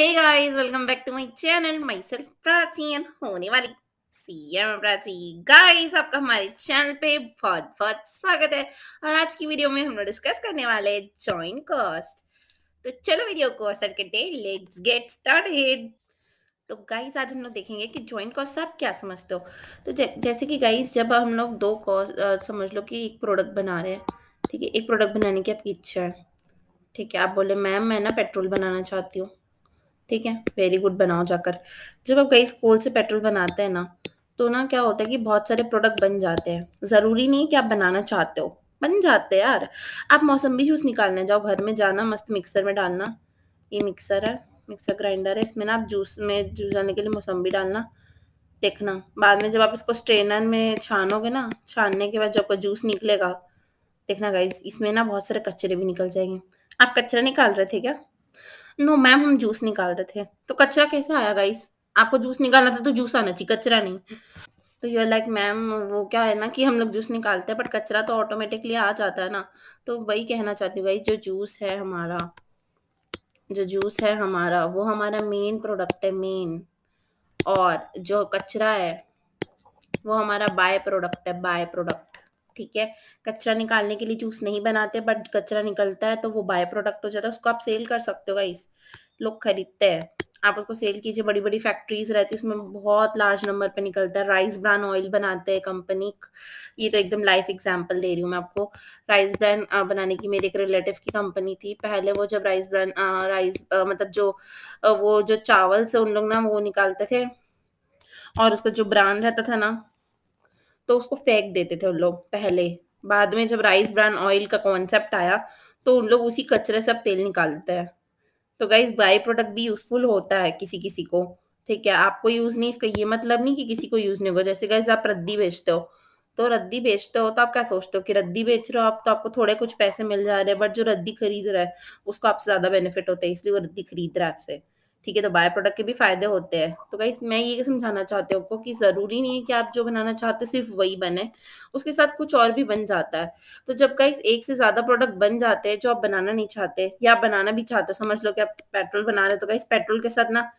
Hey guys, welcome back to my channel. Myself Prachi and होने वाली आपका हमारे पे बहुत बहुत स्वागत है और आज की वीडियो में हम लोग डिस्कस करने वाले तो चलो वीडियो को स्टार्ट करते हैं तो गाइज आज हम लोग देखेंगे कि ज्वाइंट कॉस्ट आप क्या समझते हो तो जै, जैसे कि गाइज जब हम लोग दो कॉस्ट समझ लो कि एक प्रोडक्ट बना रहे हैं ठीक है एक प्रोडक्ट बनाने की आपकी इच्छा है ठीक है आप बोले मैम मैं ना पेट्रोल बनाना चाहती हूँ ठीक है वेरी गुड बनाओ जाकर जब आप गैस कोल से पेट्रोल बनाते हैं ना तो ना क्या होता है कि बहुत सारे प्रोडक्ट बन जाते हैं ज़रूरी नहीं कि आप बनाना चाहते हो बन जाते हैं यार आप मौसम्बी जूस निकालने जाओ घर में जाना मस्त मिक्सर में डालना ये मिक्सर है मिक्सर ग्राइंडर है इसमें ना आप जूस में जूस डालने के लिए मौसम्बी डालना देखना बाद में जब आप इसको स्ट्रेनर में छानोगे ना छानने के बाद जब आपका जूस निकलेगा देखना गाइस इसमें ना बहुत सारे कचरे भी निकल जाएंगे आप कचरा निकाल रहे थे क्या नो मैम हम जूस निकाल रहे थे तो कचरा कैसे आया गाइस आपको जूस निकालना था तो जूस आना चाहिए कचरा नहीं तो यू लाइक मैम वो क्या है ना कि हम लोग जूस निकालते हैं बट कचरा तो ऑटोमेटिकली आ जाता है ना तो वही कहना चाहती हूँ जो जूस है हमारा जो जूस है हमारा वो हमारा मेन प्रोडक्ट है मेन और जो कचरा है वो हमारा बाय प्रोडक्ट है बाय प्रोडक्ट ठीक है कचरा निकालने के लिए जूस नहीं बनाते बट कचरा निकलता है तो वो बाय प्रोडक्ट हो जाता है उसको आप सेल कर सकते हो गाइस लोग खरीदते हैं आप उसको सेल कीजिए बड़ी बड़ी फैक्ट्रीज रहती है उसमें बहुत लार्ज नंबर पे निकलता है राइस ब्रांड ऑयल बनाते हैं कंपनी ये तो एकदम लाइफ एग्जांपल दे रही हूँ मैं आपको राइस ब्रांड बनाने की मेरे एक रिलेटिव की कंपनी थी पहले वो जब राइस ब्रांड राइस आ, मतलब जो वो जो चावल से उन लोग ना वो निकालते थे और उसका जो ब्रांड रहता था ना तो उसको फेंक देते थे उन लोग पहले बाद में जब राइस ब्रांड ऑयल का कॉन्सेप्ट आया तो उन लोग उसी कचरे से अब तेल निकालते हैं तो गाइज बाई प्रोडक्ट भी यूजफुल होता है किसी किसी को ठीक है आपको यूज नहीं इसका ये मतलब नहीं कि किसी को यूज नहीं होगा जैसे गाइज आप रद्दी बेचते हो तो रद्दी बेचते हो तो आप क्या सोचते हो कि रद्दी बेच रहे हो आप तो आपको थोड़े कुछ पैसे मिल जा रहे हैं बट जो रद्दी खरीद रहा है उसको आपसे ज्यादा बेनिफिट होता है इसलिए वो रद्दी खरीद रहा है आपसे ठीक है तो बाय प्रोडक्ट के भी फायदे होते हैं तो गाइस मैं ये समझाना चाहती हूँ आपको कि ज़रूरी नहीं है कि आप जो बनाना चाहते हो सिर्फ वही बने उसके साथ कुछ और भी बन जाता है तो जब कई एक से ज़्यादा प्रोडक्ट बन जाते हैं जो आप बनाना नहीं चाहते या आप बनाना भी चाहते हो समझ लो कि आप पेट्रोल बना रहे हो तो कई पेट्रोल के साथ ना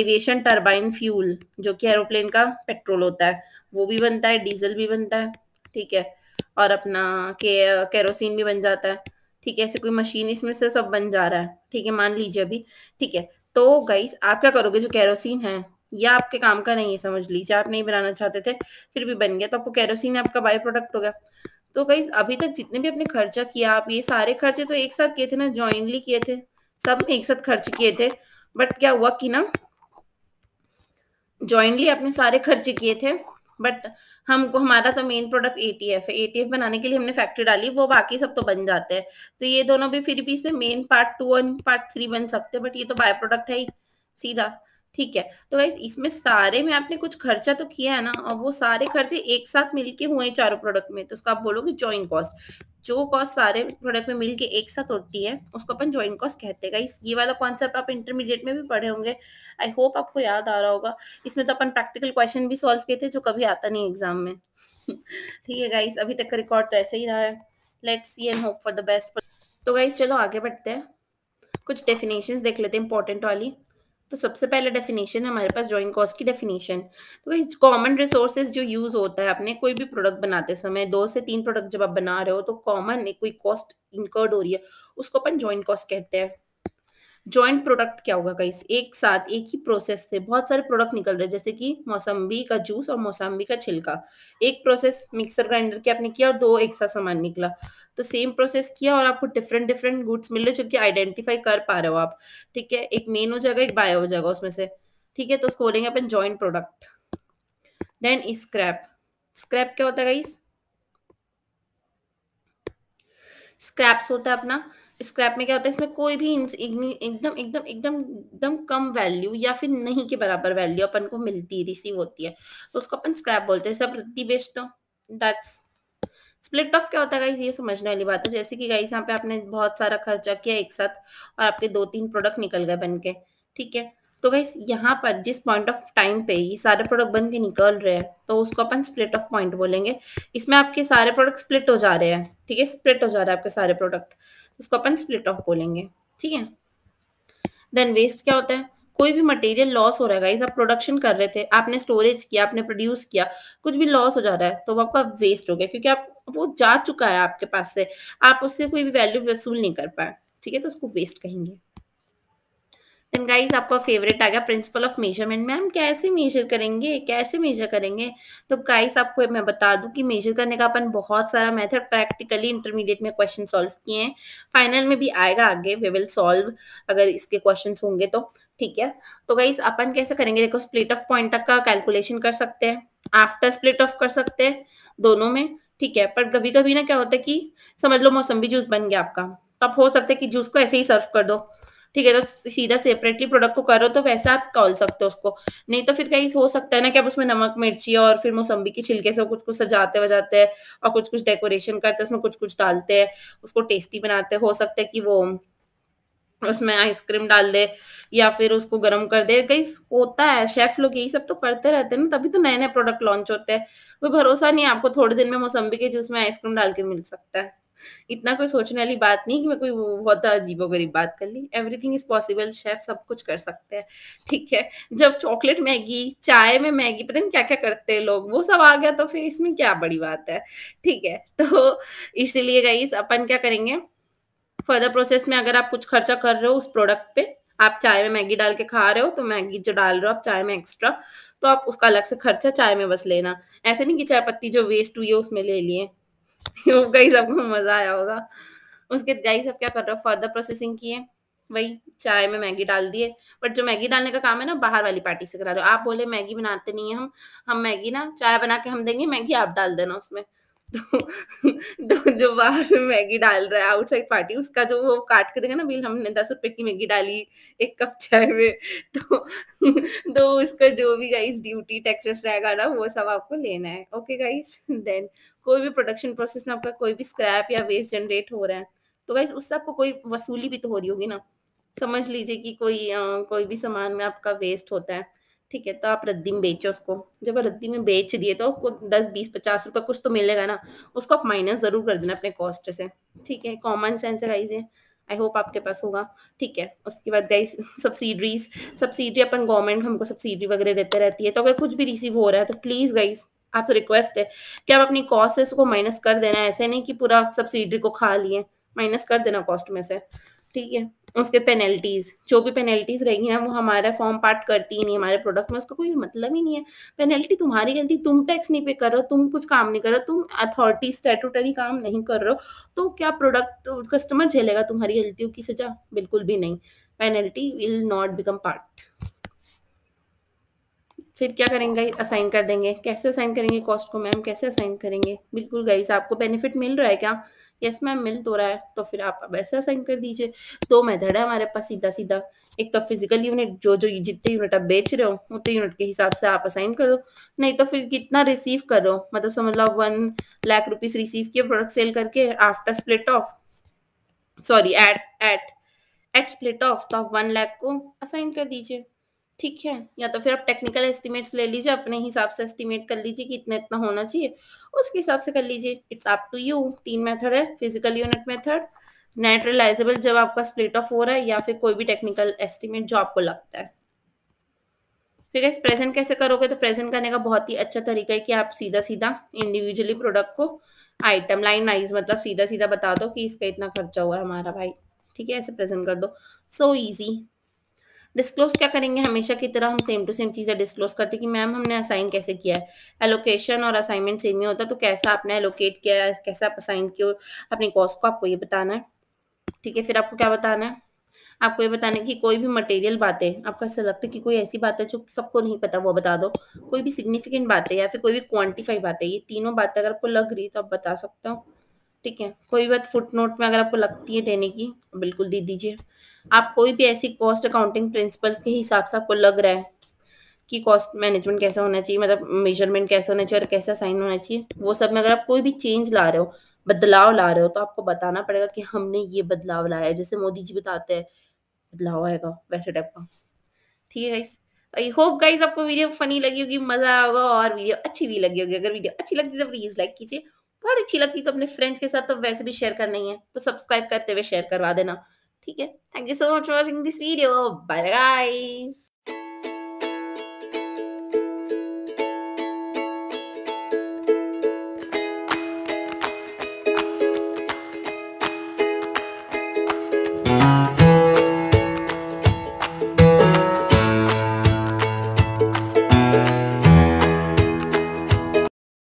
एविएशन टर्बाइन फ्यूल जो कि एरोप्लेन का पेट्रोल होता है वो भी बनता है डीजल भी बनता है ठीक है और अपना के केरोसिन भी बन जाता है ठीक है ऐसे कोई मशीन इसमें से सब बन जा रहा है ठीक है मान लीजिए अभी ठीक है तो गाइस आप क्या करोगे जो कैरोसिन है या आपके काम का नहीं है समझ लीजिए आप नहीं बनाना चाहते थे फिर भी बन गया तो आपको कैरोसिन आपका बाय प्रोडक्ट हो गया तो गाइस अभी तक जितने भी आपने खर्चा किया आप ये सारे खर्चे तो एक साथ किए थे ना ज्वाइंटली किए थे सब ने एक साथ खर्च किए थे बट क्या हुआ कि ना ज्वाइंटली आपने सारे खर्चे किए थे बट हमको हमारा तो मेन प्रोडक्ट एटीएफ है एटीएफ बनाने के लिए हमने फैक्ट्री डाली वो बाकी सब तो बन जाते हैं तो ये दोनों भी फिर भी से मेन पार्ट टू और पार्ट थ्री बन सकते हैं बट ये तो बाय प्रोडक्ट है ही सीधा ठीक है तो गाइस इसमें सारे में आपने कुछ खर्चा तो किया है ना और वो सारे खर्चे एक साथ मिलके हुए हैं चारों प्रोडक्ट में तो उसका आप बोलोगे ज्वाइंट कॉस्ट जो कॉस्ट सारे प्रोडक्ट में मिलके एक साथ होती है उसको अपन ज्वाइंट कॉस्ट कहते हैं गाइस ये वाला कॉन्सेप्ट आप इंटरमीडिएट में भी पढ़े होंगे आई होप आपको याद आ रहा होगा इसमें तो अपन प्रैक्टिकल क्वेश्चन भी सॉल्व किए थे जो कभी आता नहीं एग्जाम में ठीक है गाइस अभी तक का रिकॉर्ड तो ऐसे ही रहा है let's see and hope for the best तो गाइस चलो आगे बढ़ते हैं कुछ डेफिनेशंस देख लेते हैं इंपॉर्टेंट वाली तो सबसे पहले डेफिनेशन है हमारे पास ड्रॉइंग कॉस्ट की डेफिनेशन तो भाई कॉमन रिसोर्सेज जो यूज होता है अपने कोई भी प्रोडक्ट बनाते समय दो से तीन प्रोडक्ट जब आप बना रहे हो तो कॉमन कोई कॉस्ट इंकर्ड हो रही है उसको अपन ज्वाइंट कॉस्ट कहते हैं ज्वाइंट प्रोडक्ट क्या होगा कई एक साथ एक ही प्रोसेस से बहुत सारे प्रोडक्ट निकल रहे हैं जैसे कि मौसम्बी का जूस और मौसम्बी का छिलका एक प्रोसेस मिक्सर ग्राइंडर के आपने किया और दो एक साथ सामान निकला तो सेम प्रोसेस किया और आपको डिफरेंट डिफरेंट गुड्स मिल रहे जो कि आइडेंटिफाई कर पा रहे हो आप ठीक है एक मेन हो जाएगा एक बायो हो जाएगा उसमें से ठीक है तो उसको बोलेंगे अपन joint product then scrap scrap क्या होता है गाइस स्क्रैप्स होता है अपना स्क्रैप में क्या होता है इसमें कोई भी एकदम एकदम एकदम एकदम कम वैल्यू या फिर नहीं के बराबर वैल्यू अपन को मिलती रिसीव होती है तो उसको अपन स्क्रैप बोलते हैं सब रद्दी बेचते हो दैट्स स्प्लिट ऑफ क्या होता है गाइस ये समझने वाली बात है जैसे कि गाइस यहाँ पे आपने बहुत सारा खर्चा किया एक साथ और आपके दो तीन प्रोडक्ट निकल गए बन के ठीक है तो वैस यहाँ पर जिस पॉइंट ऑफ टाइम पे ये सारे प्रोडक्ट बन के निकल रहे हैं तो उसको अपन स्प्लिट ऑफ पॉइंट बोलेंगे इसमें आपके सारे प्रोडक्ट स्प्लिट हो जा रहे हैं ठीक है स्प्लिट हो जा रहे हैं आपके सारे प्रोडक्ट तो उसको अपन स्प्लिट ऑफ बोलेंगे ठीक है देन वेस्ट क्या होता है कोई भी मटेरियल लॉस हो रहा है गाइस आप प्रोडक्शन कर रहे थे आपने स्टोरेज किया आपने प्रोड्यूस किया कुछ भी लॉस हो जा रहा है तो वो आपका वेस्ट हो गया क्योंकि आप वो जा चुका है आपके पास से आप उससे कोई भी वैल्यू वसूल नहीं कर पाए ठीक है तो उसको वेस्ट कहेंगे देन गाइज आपका फेवरेट आ गया प्रिंसिपल ऑफ मेजरमेंट में हम कैसे मेजर करेंगे कैसे मेजर करेंगे तो गाइज आपको मैं बता दूं कि मेजर करने का अपन बहुत सारा मेथड प्रैक्टिकली इंटरमीडिएट में क्वेश्चन सॉल्व किए हैं फाइनल में भी आएगा आगे वी विल सॉल्व अगर इसके क्वेश्चन होंगे तो ठीक है तो गाइज अपन कैसे करेंगे देखो स्प्लिट ऑफ पॉइंट तक का कैलकुलेशन कर सकते हैं आफ्टर स्प्लिट ऑफ कर सकते हैं दोनों में ठीक है पर कभी कभी ना क्या होता है कि समझ लो मौसम्बी जूस बन गया आपका तब तो हो सकता है कि जूस को ऐसे ही सर्व कर दो ठीक है तो सीधा सेपरेटली प्रोडक्ट को करो तो वैसा आप तोल सकते हो उसको नहीं तो फिर कहीं हो सकता है ना कि आप उसमें नमक मिर्ची और फिर मौसम्बी के छिलके से कुछ कुछ सजाते वजाते हैं और कुछ कुछ डेकोरेशन करते हैं उसमें कुछ कुछ डालते हैं उसको टेस्टी बनाते हो सकता है कि वो उसमें आइसक्रीम डाल दे या फिर उसको गर्म कर दे कई होता है शेफ लोग यही सब तो करते रहते हैं ना तभी तो नए नए प्रोडक्ट लॉन्च होते हैं कोई भरोसा नहीं आपको थोड़े दिन में मौसम्बी के जूस में आइसक्रीम डाल के मिल सकता है इतना कोई सोचने वाली बात नहीं कि मैं कोई बहुत अजीबो गरीब बात कर ली एवरीथिंग इज पॉसिबल शेफ सब कुछ कर सकते हैं ठीक है जब चॉकलेट मैगी चाय में मैगी पता नहीं क्या क्या करते हैं लोग वो सब आ गया तो फिर इसमें क्या बड़ी बात है ठीक है तो इसीलिए गई अपन क्या करेंगे फर्दर प्रोसेस में अगर आप कुछ खर्चा कर रहे हो उस प्रोडक्ट पे आप चाय में मैगी डाल के खा रहे हो तो मैगी जो डाल रहे हो आप चाय में एक्स्ट्रा तो आप उसका अलग से खर्चा चाय में बस लेना ऐसे नहीं कि चाय पत्ती जो वेस्ट हुई है उसमें ले लिए गाइस आपको मजा आया होगा उसके गाइस सब क्या कर रहे हो फर्दर प्रोसेसिंग किए वही चाय में मैगी डाल दिए बट जो मैगी डालने का काम है ना बाहर वाली पार्टी से करा रहे हो आप बोले मैगी बनाते नहीं है हम हम मैगी ना चाय बना के हम देंगे मैगी आप डाल देना उसमें तो तो जो बाहर मैगी डाल रहा है आउटसाइड पार्टी उसका जो वो काट के देगा ना बिल हमने दस रुपए की मैगी डाली एक कप चाय में तो तो उसका जो भी गाइस ड्यूटी टैक्सेस रहेगा ना वो सब आपको लेना है ओके गाइस देन कोई भी प्रोडक्शन प्रोसेस में आपका कोई भी स्क्रैप या वेस्ट जनरेट हो रहा है तो गाइस उससे आपको कोई वसूली भी तो हो रही होगी ना समझ लीजिए कि कोई आ, कोई भी सामान में आपका वेस्ट होता है ठीक है तो आप रद्दी में बेचो उसको जब आप रद्दी में बेच दिए तो आपको दस बीस पचास रुपये कुछ तो मिलेगा ना उसको आप माइनस ज़रूर कर देना अपने कॉस्ट से ठीक है कॉमन सेंस है आई होप आपके पास होगा ठीक है उसके बाद गाइस सब्सिडरीज सब्सिडी अपन गवर्नमेंट हमको सब्सिडी वगैरह देते रहती है तो अगर कुछ भी रिसीव हो रहा है तो प्लीज़ गाइज आपसे रिक्वेस्ट है कि आप अपनी कॉस्ट से उसको माइनस कर देना ऐसे नहीं कि पूरा सब्सिडी को खा लिए माइनस कर देना कॉस्ट में से ठीक है उसके पेनल्टीज जो भी पेनल्टीज रही हैं वो हमारा फॉर्म पार्ट करती ही नहीं हमारे प्रोडक्ट में उसका कोई मतलब ही नहीं है पेनल्टी तुम्हारी गलती तुम टैक्स नहीं पे कर रहे हो तुम कुछ काम नहीं करो तुम अथॉरिटी स्टेटूटरी काम नहीं कर रहे हो तो क्या प्रोडक्ट कस्टमर झेलेगा तुम्हारी गलतियों की सजा बिल्कुल भी नहीं penalty will not become part फिर क्या करेंगे असाइन कर देंगे कैसे असाइन करेंगे कॉस्ट को मैम कैसे असाइन करेंगे बिल्कुल गाइज आपको बेनिफिट मिल रहा है क्या यस मैम मिल तो रहा है तो फिर आप वैसे असाइन कर दीजिए दो मेथड है हमारे पास सीधा सीधा एक तो फिजिकल यूनिट जो जो जितने यूनिट आप बेच रहे हो उतने यूनिट के हिसाब से आप असाइन कर दो नहीं तो फिर कितना रिसीव कर रहे हो मतलब समझ लो वन लाख रुपीज रिसीव किए प्रोडक्ट सेल करके after split off sorry at at at split off तो आप वन लाख को असाइन कर दीजिए ठीक है या तो फिर आप टेक्निकल एस्टिमेट्स ले लीजिए अपने हिसाब से एस्टिमेट कर लीजिए कि इतना इतना होना चाहिए उसके हिसाब से कर लीजिए इट्स अप टू यू तीन मेथड है physical unit method net realisable जब आपका स्प्लिट ऑफ हो रहा है या फिर कोई भी टेक्निकल एस्टिमेट जो आपको लगता है ठीक है प्रेजेंट कैसे करोगे तो प्रेजेंट करने का बहुत ही अच्छा तरीका है कि आप सीधा सीधा इंडिविजुअली प्रोडक्ट को आइटम लाइन वाइज मतलब सीधा सीधा बता दो कि इसका इतना खर्चा हुआ है हमारा भाई ठीक है ऐसे प्रेजेंट कर दो सो so ईजी डिस्क्लोज क्या करेंगे हमेशा की तरह हम सेम टू सेम चीज़ें डिस्क्लोज करते कि मैम हमने असाइन कैसे किया है एलोकेशन और असाइनमेंट सेम ही होता तो कैसा आपने एलोकेट किया है कैसा आप असाइन किया अपनी कॉस्ट को आपको ये बताना है ठीक है फिर आपको क्या बताना है आपको ये बताना की कोई भी मटेरियल बातें आपको ऐसा लगता है कि कोई ऐसी बात है जो सबको नहीं पता वो बता दो कोई भी सिग्निफिकेंट बात है या फिर कोई भी क्वांटिफाई बात है ये तीनों बातें अगर आपको लग रही तो आप बता सकते हो ठीक है कोई बात फुट नोट में अगर आपको लगती है देने की बिल्कुल दे दीजिए आप कोई भी ऐसी कॉस्ट अकाउंटिंग प्रिंसिपल के हिसाब से आपको लग रहा है कि कॉस्ट मैनेजमेंट कैसा होना चाहिए मतलब मेजरमेंट कैसा होना चाहिए और कैसा साइन होना चाहिए वो सब में अगर आप कोई भी चेंज ला रहे हो बदलाव ला रहे हो तो आपको बताना पड़ेगा कि हमने ये बदलाव लाया है जैसे मोदी जी बताते हैं बदलाव आएगा वैसे टाइप का ठीक है गाइस आई होप गाइस आपको वीडियो फनी लगी होगी मजा आया होगा और वीडियो अच्छी भी लगी होगी अगर वीडियो अच्छी लगती है तो प्लीज लाइक कीजिए बहुत अच्छी लगती तो अपने फ्रेंड्स के साथ तो वैसे भी शेयर करनी है तो सब्सक्राइब करते हुए शेयर करवा देना ठीक है thank you so much watching this video bye guys